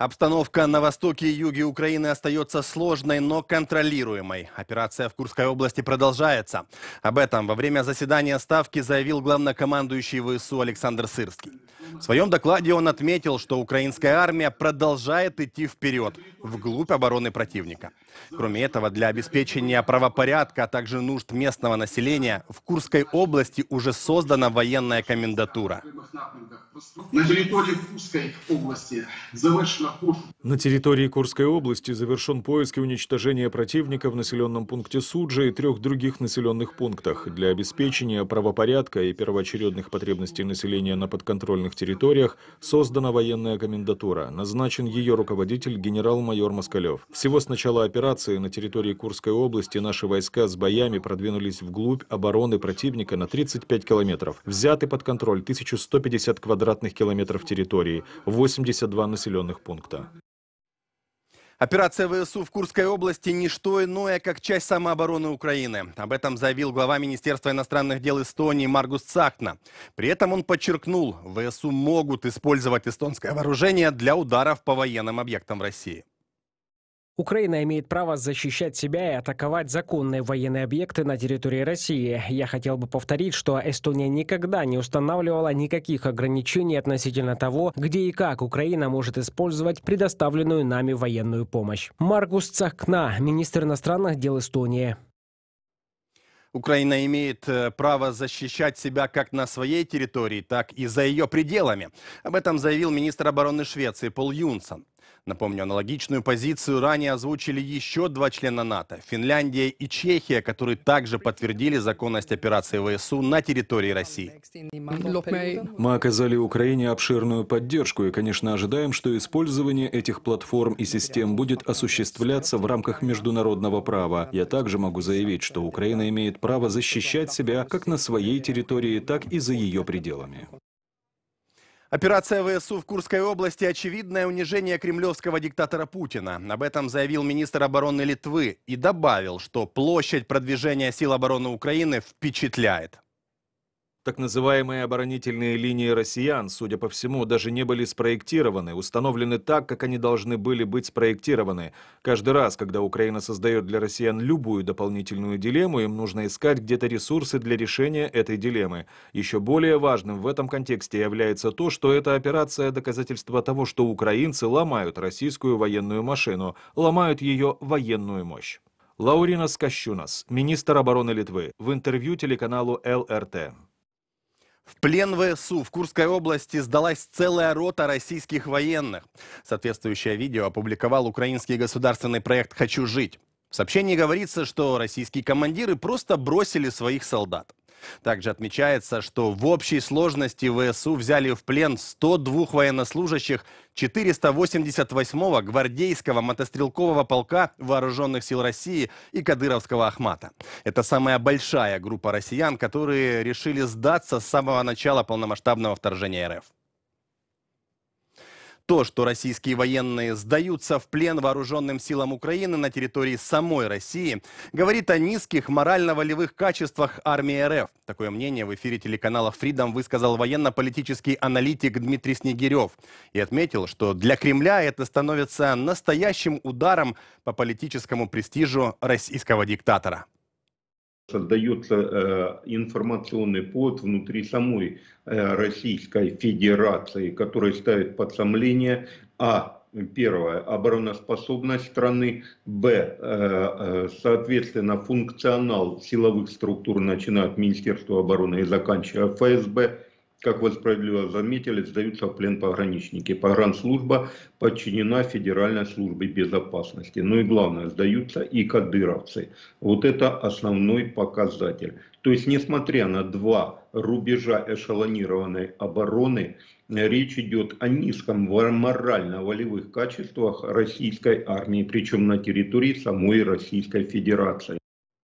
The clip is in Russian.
Обстановка на востоке и юге Украины остается сложной, но контролируемой. Операция в Курской области продолжается. Об этом во время заседания Ставки заявил главнокомандующий ВСУ Александр Сырский. В своем докладе он отметил, что украинская армия продолжает идти вперед, вглубь обороны противника. Кроме этого, для обеспечения правопорядка, а также нужд местного населения, в Курской области уже создана военная комендатура. На территории Курской области завершена пошук. На территории Курской области завершен поиск и уничтожение противника в населенном пункте Суджа и трех других населенных пунктах. Для обеспечения правопорядка и первоочередных потребностей населения на подконтрольных территориях создана военная комендатура. Назначен ее руководитель генерал-майор Москалев. Всего с начала операции на территории Курской области наши войска с боями продвинулись вглубь обороны противника на 35 километров. Взяты под контроль 1150 квадратных километров территории, 82 населенных пункта. Операция ВСУ в Курской области – не что иное, как часть самообороны Украины. Об этом заявил глава Министерства иностранных дел Эстонии Маргус Цахна. При этом он подчеркнул, ВСУ могут использовать эстонское вооружение для ударов по военным объектам России. Украина имеет право защищать себя и атаковать законные военные объекты на территории России. Я хотел бы повторить, что Эстония никогда не устанавливала никаких ограничений относительно того, где и как Украина может использовать предоставленную нами военную помощь. Маргус Цахкна, министр иностранных дел Эстонии. Украина имеет э, право защищать себя как на своей территории, так и за ее пределами. Об этом заявил министр обороны Швеции Пол Юнсон. Напомню, аналогичную позицию ранее озвучили еще два члена НАТО – Финляндия и Чехия, которые также подтвердили законность операции ВСУ на территории России. Мы оказали Украине обширную поддержку и, конечно, ожидаем, что использование этих платформ и систем будет осуществляться в рамках международного права. Я также могу заявить, что Украина имеет право защищать себя как на своей территории, так и за ее пределами. Операция ВСУ в Курской области – очевидное унижение кремлевского диктатора Путина. Об этом заявил министр обороны Литвы и добавил, что площадь продвижения сил обороны Украины впечатляет. Так называемые оборонительные линии россиян, судя по всему, даже не были спроектированы, установлены так, как они должны были быть спроектированы. Каждый раз, когда Украина создает для россиян любую дополнительную дилемму, им нужно искать где-то ресурсы для решения этой дилеммы. Еще более важным в этом контексте является то, что эта операция – доказательство того, что украинцы ломают российскую военную машину, ломают ее военную мощь. Лаурина Скощунас, министр обороны Литвы, в интервью телеканалу ЛРТ. В плен ВСУ в Курской области сдалась целая рота российских военных. Соответствующее видео опубликовал украинский государственный проект «Хочу жить». В сообщении говорится, что российские командиры просто бросили своих солдат. Также отмечается, что в общей сложности ВСУ взяли в плен 102 военнослужащих 488-го гвардейского мотострелкового полка Вооруженных сил России и Кадыровского Ахмата. Это самая большая группа россиян, которые решили сдаться с самого начала полномасштабного вторжения РФ. То, что российские военные сдаются в плен вооруженным силам Украины на территории самой России, говорит о низких морально-волевых качествах армии РФ. Такое мнение в эфире телеканала Freedom высказал военно-политический аналитик Дмитрий Снегирев и отметил, что для Кремля это становится настоящим ударом по политическому престижу российского диктатора создается э, информационный под внутри самой э, Российской Федерации, который ставит под сомнение а первое, обороноспособность страны, б, э, соответственно, функционал силовых структур, начиная от Министерства обороны и заканчивая ФСБ, как вы справедливо заметили, сдаются в плен пограничники. Погранслужба подчинена Федеральной службе безопасности. Ну и главное, сдаются и кадыровцы. Вот это основной показатель. То есть, несмотря на два рубежа эшелонированной обороны, речь идет о низком морально-волевых качествах российской армии, причем на территории самой Российской Федерации.